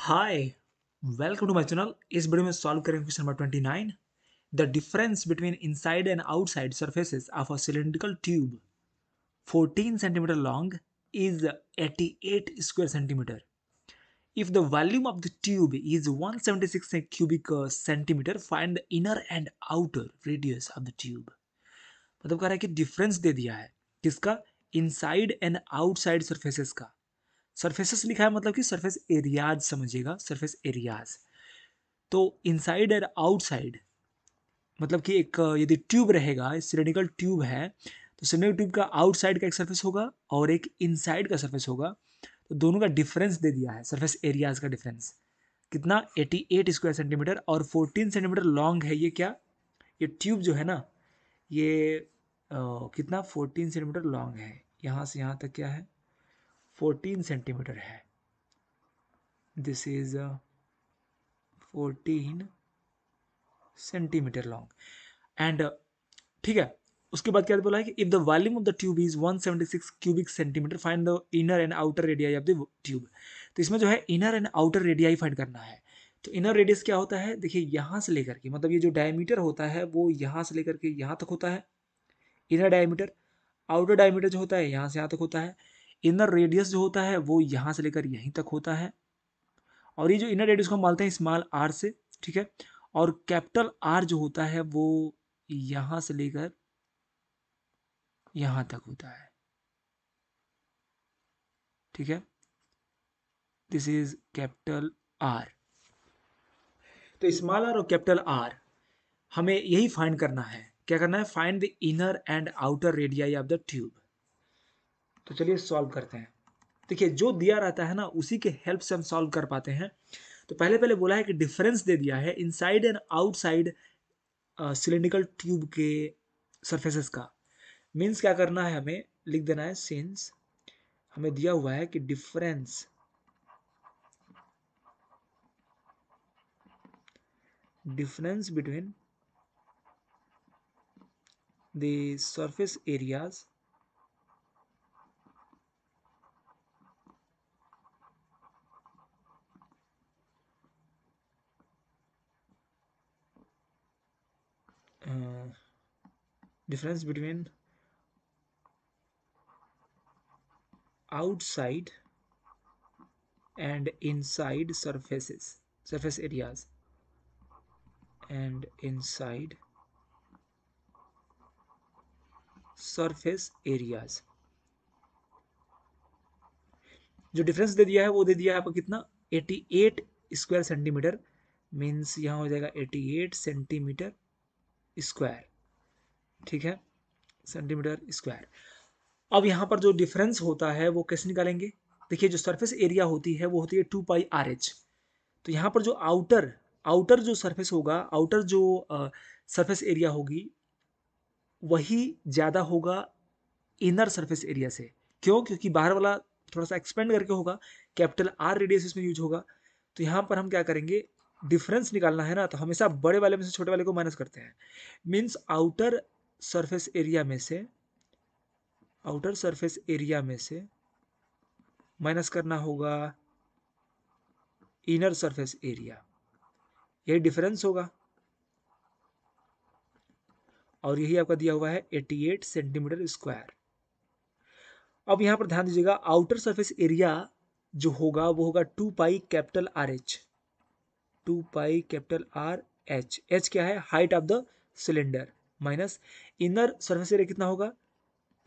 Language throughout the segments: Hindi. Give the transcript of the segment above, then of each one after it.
hi welcome to my channel इस वीडियो में सॉल्व करेंगे question number 29 the difference between inside and outside surfaces of a cylindrical tube 14 centimetre long is 88 square centimetre if the volume of the tube is 176 cubic centimetre find the inner and outer radius of the tube मतलब कह रहा है कि डिफरेंस दे दिया है किसका इनसाइड एंड आउटसाइड सर्फेसिस का सरफेसेस लिखा है मतलब कि सरफेस एरियाज समझिएगा सरफेस एरियाज तो इनसाइड और आउटसाइड मतलब कि एक यदि ट्यूब रहेगा सिलेंडिकल ट्यूब है तो सिलेंडिकल ट्यूब का आउटसाइड का एक सर्फेस होगा और एक इनसाइड का सर्फेस होगा तो दोनों का डिफरेंस दे दिया है सर्फेस एरियाज का डिफरेंस कितना 88 स्क्वायर सेंटीमीटर और 14 सेंटीमीटर लॉन्ग है ये क्या ये ट्यूब जो है ना ये आ, कितना 14 सेंटीमीटर लॉन्ग है यहाँ से यहाँ तक क्या है 14 सेंटीमीटर है this is 14 centimetre long and uh, ठीक है उसके बाद क्या बोला है कि if the volume of the tube is 176 cubic centimetre find the inner and outer radii of the tube तो इसमें जो है inner and outer radii find करना है तो इनर रेडियस क्या होता है देखिए यहाँ से लेकर के मतलब ये जो डायमीटर होता है वो यहाँ से लेकर के यहाँ तक होता है इनर डायमीटर आउटर डायमीटर जो होता है यहाँ से यहाँ तक होता है इनर रेडियस जो होता है वो यहाँ से लेकर यहीं तक होता है और ये जो इनर रेडियस को हम मानते हैं स्मॉल आर से ठीक है और कैपिटल आर जो होता है वो यहाँ से लेकर यहाँ तक होता है ठीक है दिस इज कैपिटल आर तो स्मॉल आर और कैपिटल आर हमें यही फाइंड करना है क्या करना है find the inner and outer radii of the tube तो चलिए सॉल्व करते हैं देखिए जो दिया रहता है ना उसी के हेल्प से हम सॉल्व कर पाते हैं तो पहले पहले बोला है कि डिफरेंस दे दिया है inside and outside cylindrical tube के सरफेसेस का मीन्स क्या करना है हमें लिख देना है सिंस हमें दिया हुआ है कि difference difference between surface areas difference between outside and inside surfaces surface areas and inside surface areas जो डिफरेंस दे दिया है वो दे दिया है आपको कितना 88 स्क्वायर सेंटीमीटर मीन्स यहाँ हो जाएगा 88 सेंटीमीटर स्क्वायर ठीक है सेंटीमीटर स्क्वायर अब यहाँ पर जो डिफरेंस होता है वो कैसे निकालेंगे देखिए जो सरफेस एरिया होती है वो होती है टू पाई आर एच तो यहाँ पर जो आउटर आउटर जो सरफेस होगा आउटर जो सरफेस एरिया होगी वही ज़्यादा होगा इनर सरफेस एरिया से क्यों क्योंकि बाहर वाला थोड़ा सा एक्सपेंड करके होगा कैपिटल आर रेडियस इसमें यूज होगा तो यहाँ पर हम क्या करेंगे डिफरेंस निकालना है ना तो हमेशा बड़े वाले में से छोटे वाले को माइनस करते हैं मीन्स आउटर सरफेस एरिया में से आउटर सरफेस एरिया में से माइनस करना होगा इनर सरफेस एरिया यही डिफरेंस होगा और यही आपका दिया हुआ है 88 सेंटीमीटर स्क्वायर अब यहां पर ध्यान दीजिएगा आउटर सरफेस एरिया जो होगा वो होगा two pi capital R H two pi capital R H H क्या है height of the cylinder minus inner surface area कितना होगा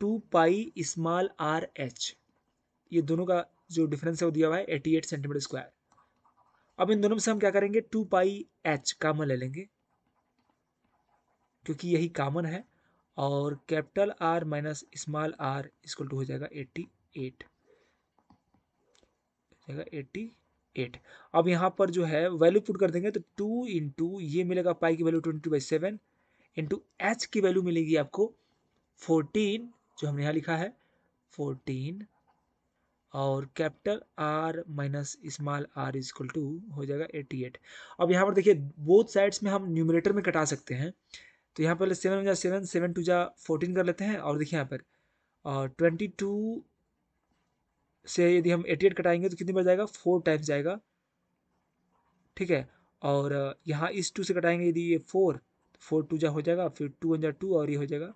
two pi small R H ये दोनों का जो डिफरेंस है वो दिया हुआ है एटी एट सेंटीमीटर स्क्वायर अब इन दोनों में से हम क्या करेंगे टू पाई एच कामन ले लेंगे क्योंकि यही कामन है और capital R minus small R इसको टू हो जाएगा एट्टी एट जाएगा एट्टी एट अब यहाँ पर जो है वैल्यू पुट कर देंगे तो टू इंटू ये मिलेगा पाई की value twenty by seven into H की वैल्यू मिलेगी आपको फोर्टीन जो हमने यहाँ लिखा है फोर्टीन और capital R minus small R is equal to हो जाएगा एटी एट अब यहाँ पर देखिए बोथ साइड्स में हम न्यूमिनेटर में कटा सकते हैं तो यहाँ पर सेवन जा सेवन सेवन टू जा फोर्टीन कर लेते हैं और देखिए यहाँ पर ट्वेंटी टू से यदि हम एटी एट कटाएंगे तो कितनी बार जाएगा फोर टाइम्स जाएगा ठीक है और यहाँ इस टू से कटाएंगे यदि ये फोर फोर टू जा हो जाएगा फिर टू हंड्रेड टू और ये हो जाएगा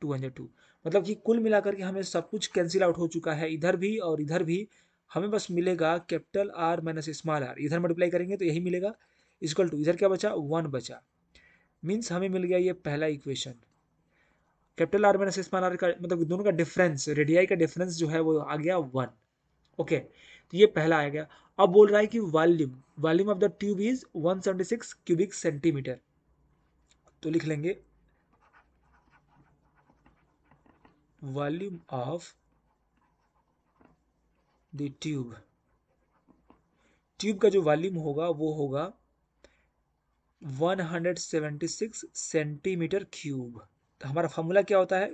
टू हंड्रेड टू मतलब कि कुल मिलाकर के हमें सब कुछ कैंसिल आउट हो चुका है इधर भी और इधर भी हमें बस मिलेगा capital R minus small R इधर मल्टीप्लाई करेंगे तो यही मिलेगा इजकल टू इधर क्या बचा वन बचा मीन्स हमें मिल गया ये पहला equation capital R minus small R का मतलब दोनों का डिफरेंस रेडियाई का डिफरेंस जो है वो आ गया वन ओके तो ये पहला आ गया अब बोल रहा है कि volume volume of the tube is 176 cubic centimetre तो लिख लेंगे volume of the tube tube का जो वॉल्यूम होगा वो होगा 176 सेंटीमीटर क्यूब तो हमारा फॉर्मूला क्या होता है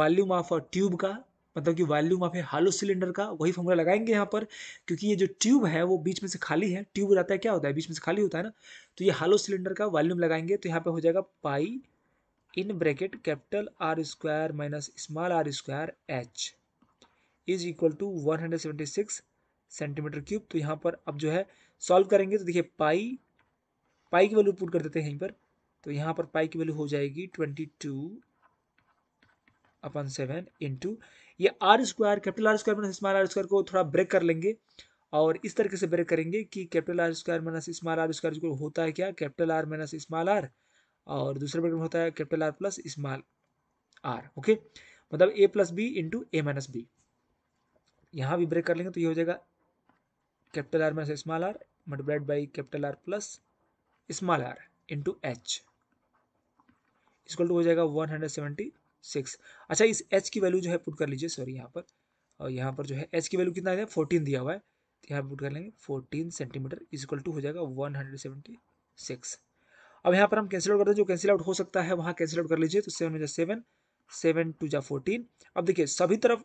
वॉल्यूम ऑफ अ ट्यूब का मतलब कि volume of a hollow cylinder का वही फॉर्मूला लगाएंगे यहाँ पर क्योंकि ये जो ट्यूब है वो बीच में से खाली है ट्यूब रहता है क्या होता है बीच में से खाली होता है ना तो ये हालो सिलेंडर का वॉल्यूम लगाएंगे तो यहाँ पे हो जाएगा pi in bracket capital R square minus small R square H is equal to one hundred seventy six centimetre cube तो यहाँ पर अब जो है सॉल्व करेंगे तो देखिए पाई पाई की वैल्यू पुट कर देते हैं यहीं पर तो यहाँ पर पाई की वैल्यू हो जाएगी twenty two upon seven into ये R square capital R square minus small R square को थोड़ा ब्रेक कर लेंगे और इस तरीके से ब्रेक करेंगे कि capital R square minus small R square जो होता है क्या capital R minus small R और दूसरे ब्रेक में होता है capital R plus small R okay मतलब A plus B into A minus B यहाँ भी ब्रेक कर लेंगे तो ये हो जाएगा capital R minus small R multiplied by capital R plus small R into H इसको हो जाएगा वन हंड्रेड सेवेंटी सिक्स अच्छा इस एच की वैल्यू जो है पुट कर लीजिए सॉरी यहाँ पर और यहाँ पर जो है एच की वैल्यू कितना है फोर्टीन दिया हुआ है तो यहाँ पुट कर लेंगे fourteen centimetre is equal to हो जाएगा वन हंड्रेड सेवेंटी सिक्स अब यहाँ पर हम कैंसिल आउट करते हैं जो कैंसिल आउट हो सकता है वहाँ कैंसिल आउट कर लीजिए तो सेवन हो जाए सेवन सेवन टू जा फोर्टीन अब देखिए सभी तरफ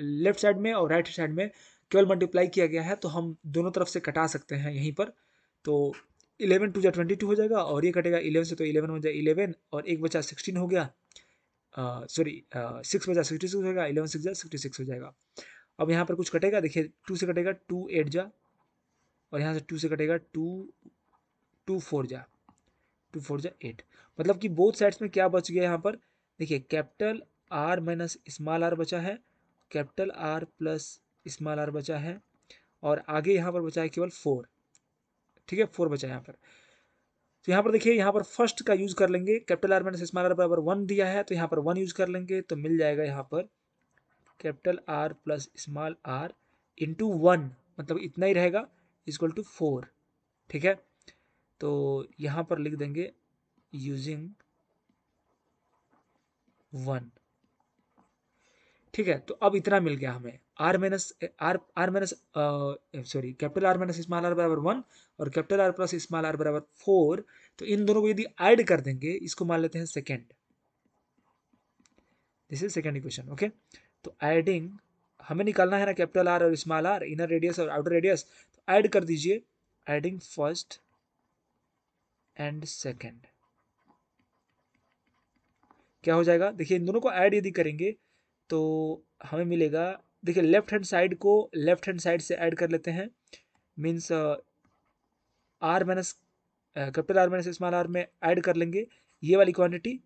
लेफ्ट साइड में और राइट साइड में केवल मल्टीप्लाई किया गया है तो हम दोनों तरफ से कटा सकते हैं यहीं पर तो इलेवन टू जा ट्वेंटी टू हो जाएगा और ये कटेगा इलेवन से तो इलेवन हो जाए इलेवन और एक बचा सिक्सटीन हो गया सॉरी सिक्स बजा सिक्सटी सिक्स जाएगा इलेवन सिक्स जा सिक्सटी सिक्स हो जाएगा अब यहाँ पर कुछ कटेगा देखिए टू से कटेगा टू एट जा और यहाँ से टू से कटेगा टू टू फोर जा टू फोर जा एट मतलब कि बोथ साइड्स में क्या बच गया यहाँ पर देखिए capital R minus small R बचा है capital R plus small R बचा है और आगे यहाँ पर बचा है केवल फोर ठीक है फोर बचा है यहाँ पर तो यहाँ पर देखिए यहाँ पर फर्स्ट का यूज़ कर लेंगे capital R minus small R बराबर वन दिया है तो यहाँ पर वन यूज़ कर लेंगे तो मिल जाएगा यहाँ पर capital R plus small R into one मतलब इतना ही रहेगा इजक्वल टू फोर ठीक है तो यहाँ पर लिख देंगे यूजिंग वन ठीक है तो अब इतना मिल गया हमें R minus R R minus sorry capital R minus small R बराबर वन और capital R plus small R बराबर फोर तो इन दोनों को यदि ऐड कर देंगे इसको मान लेते हैं second this is second equation okay तो एडिंग हमें निकालना है ना कैपिटल आर और स्मॉल आर इनर रेडियस और आउटर रेडियस तो ऐड कर दीजिए एडिंग फर्स्ट एंड सेकेंड क्या हो जाएगा देखिए इन दोनों को ऐड यदि करेंगे तो हमें मिलेगा देखिए लेफ्ट हैंड साइड को लेफ्ट हैंड साइड से ऐड कर लेते हैं means R minus capital R minus small R में ऐड कर लेंगे ये वाली क्वांटिटी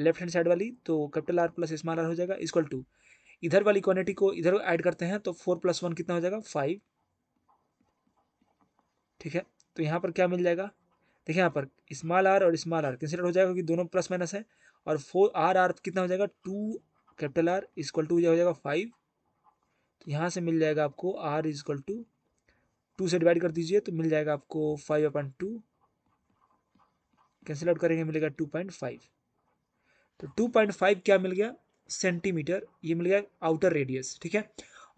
लेफ्ट हैंड साइड वाली तो capital R plus small R हो जाएगा इक्वल टू इधर वाली क्वांटिटी को इधर ऐड करते हैं तो फोर प्लस वन कितना हो जाएगा फाइव ठीक है तो यहाँ पर क्या मिल जाएगा देखिए यहाँ पर स्मॉल आर और स्मॉल आर कंसिडर हो जाएगा क्योंकि दोनों प्लस माइनस है और फोर आर आर कितना हो जाएगा two capital R is equal to हो जाएगा फाइव तो यहाँ से मिल जाएगा आपको आर इजक्ल टू टू से डिवाइड कर दीजिए तो मिल जाएगा आपको five upon two cancel out करेंगे मिलेगा टू पॉइंट फाइव तो टू पॉइंट फाइव क्या मिल गया सेंटीमीटर ये मिल गया आउटर रेडियस ठीक है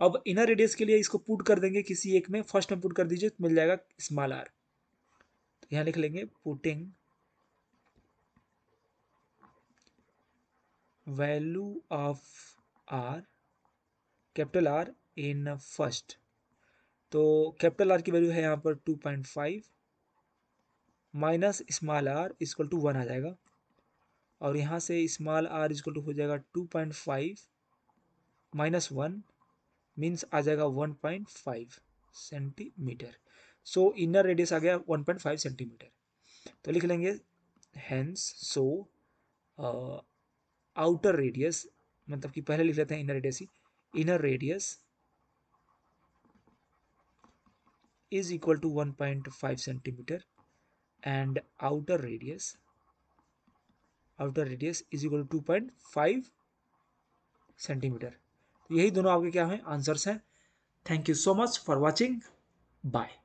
अब इनर रेडियस के लिए इसको पुट कर देंगे किसी एक में फर्स्ट में पुट कर दीजिए तो मिल जाएगा स्मॉल आर तो यहाँ लिख लेंगे putting value of R capital R in first तो कैपिटल आर की वैल्यू है यहाँ पर two point five minus small R is equal to one आ जाएगा और यहाँ से स्मॉल आर इजक्ल टू हो जाएगा two point five minus one means आ जाएगा one point five centimetre so inner radius आ गया वन पॉइंट फाइव सेंटीमीटर तो लिख लेंगे hence so uh, outer radius मतलब कि पहले लिख लेते हैं इनर रेडियस ही inner radius is equal to one point five centimetre and outer radius outer radius is equal to point five centimetre यही दोनों आपके क्या हैं आंसर्स हैं thank you so much for watching bye